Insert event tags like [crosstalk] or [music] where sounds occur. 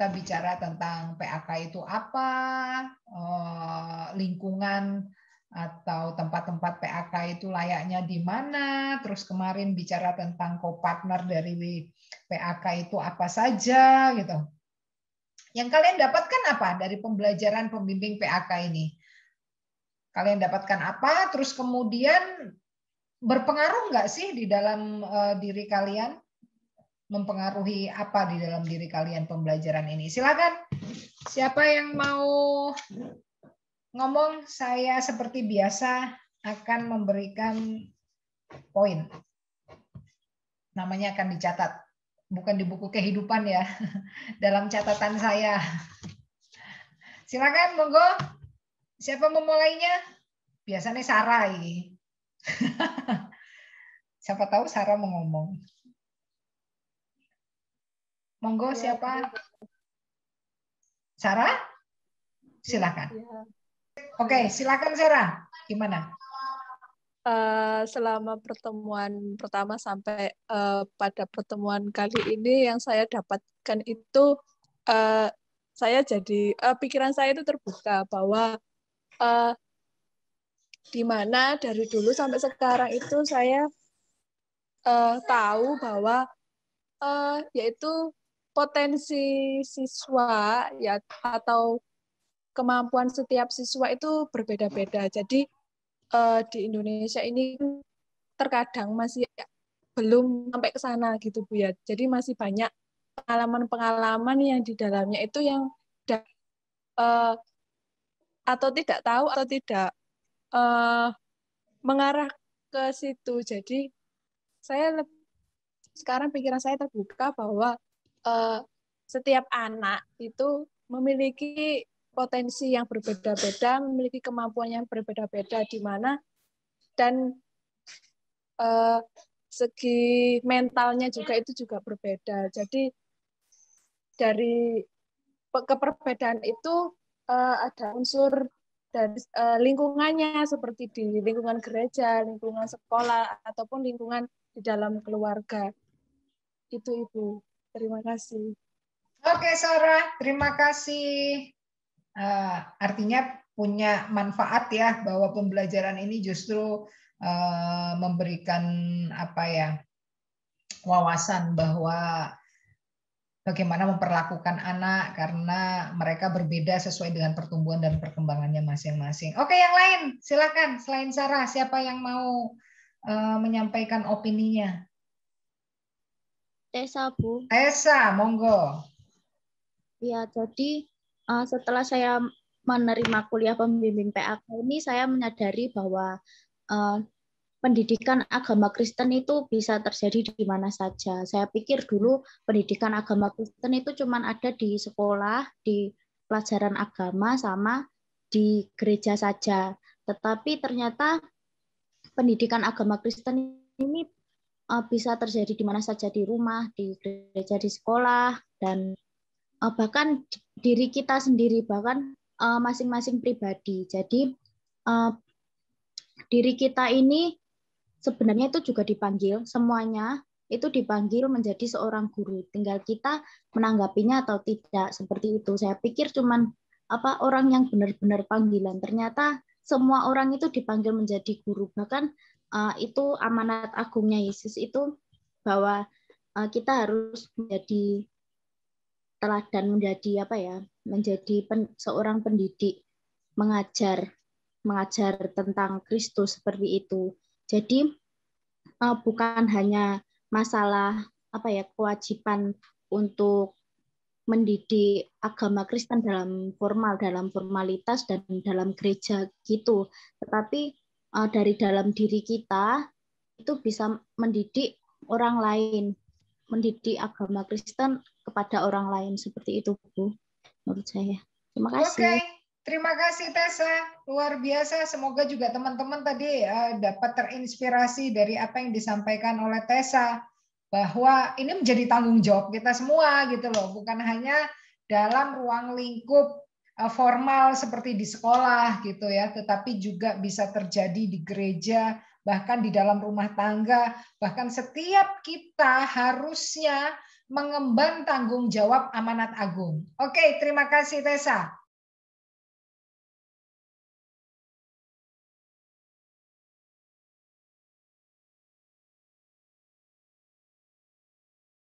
kita bicara tentang PAK itu apa, eh, lingkungan atau tempat-tempat PAK itu layaknya di mana, terus kemarin bicara tentang co-partner dari PAK itu apa saja gitu. Yang kalian dapatkan apa dari pembelajaran pembimbing PAK ini? Kalian dapatkan apa? Terus kemudian berpengaruh nggak sih di dalam eh, diri kalian? mempengaruhi apa di dalam diri kalian pembelajaran ini. Silakan. Siapa yang mau ngomong, saya seperti biasa akan memberikan poin. Namanya akan dicatat, bukan di buku kehidupan ya, [laughs] dalam catatan saya. Silakan, monggo. Siapa memulainya? Biasanya sarai [laughs] Siapa tahu Sarah mau ngomong. Monggo ya, siapa? Sarah? Ya, silakan. Ya. Oke, silakan Sarah. Gimana? Uh, selama pertemuan pertama sampai uh, pada pertemuan kali ini yang saya dapatkan itu uh, saya jadi uh, pikiran saya itu terbuka bahwa uh, di mana dari dulu sampai sekarang itu saya uh, tahu bahwa uh, yaitu potensi siswa ya atau kemampuan setiap siswa itu berbeda-beda. Jadi uh, di Indonesia ini terkadang masih belum sampai ke sana gitu Bu ya. Jadi masih banyak pengalaman-pengalaman yang di dalamnya itu yang uh, atau tidak tahu atau tidak uh, mengarah ke situ. Jadi saya sekarang pikiran saya terbuka bahwa uh, setiap anak itu memiliki potensi yang berbeda-beda, memiliki kemampuan yang berbeda-beda di mana dan uh, segi mentalnya juga itu juga berbeda. Jadi dari keperbedaan itu uh, ada unsur dari uh, lingkungannya seperti di lingkungan gereja, lingkungan sekolah ataupun lingkungan di dalam keluarga. Itu Ibu. Terima kasih. Oke, Sarah, terima kasih. Uh, artinya punya manfaat ya bahwa pembelajaran ini justru uh, memberikan apa ya wawasan bahwa bagaimana memperlakukan anak karena mereka berbeda sesuai dengan pertumbuhan dan perkembangannya masing-masing. Oke, yang lain silakan selain Sarah siapa yang mau uh, menyampaikan opininya? Tesa, Bu. Tesa, monggo. Ya, jadi uh, setelah saya menerima kuliah pembimbing PAK ini, saya menyadari bahwa uh, pendidikan agama Kristen itu bisa terjadi di mana saja. Saya pikir dulu pendidikan agama Kristen itu cuma ada di sekolah, di pelajaran agama, sama di gereja saja. Tetapi ternyata pendidikan agama Kristen ini Eh, bisa terjadi di mana saja di rumah, di gereja, di sekolah, dan eh, bahkan diri kita sendiri, bahkan eh, masing-masing pribadi. Jadi diri kita ini sebenarnya itu juga dipanggil, semuanya itu dipanggil menjadi seorang guru. Tinggal kita menanggapinya atau tidak seperti itu. Saya pikir cuman apa orang yang benar-benar panggilan. Ternyata semua orang itu dipanggil menjadi guru. Bahkan uh, itu amanat agungnya Yesus itu bahwa uh, kita harus menjadi teladan menjadi apa ya menjadi pen, seorang pendidik mengajar mengajar tentang Kristus seperti itu jadi uh, bukan hanya masalah apa ya kewajiban untuk mendidik agama Kristen dalam formal dalam formalitas dan dalam gereja gitu tetapi uh, dari dalam diri kita itu bisa mendidik orang lain, mendidik agama Kristen kepada orang lain seperti itu, Bu. Menurut saya. Terima kasih. Okay. Terima kasih Tessa, luar biasa. Semoga juga teman-teman tadi ya, dapat terinspirasi dari apa yang disampaikan oleh Tessa bahwa ini menjadi tanggung jawab kita semua gitu loh, bukan hanya dalam ruang lingkup Eh, formal seperti di sekolah gitu ya, tetapi juga bisa terjadi di gereja, bahkan di dalam rumah tangga, bahkan setiap kita harusnya mengemban tanggung jawab amanat agung. Oke, terima kasih Tessa.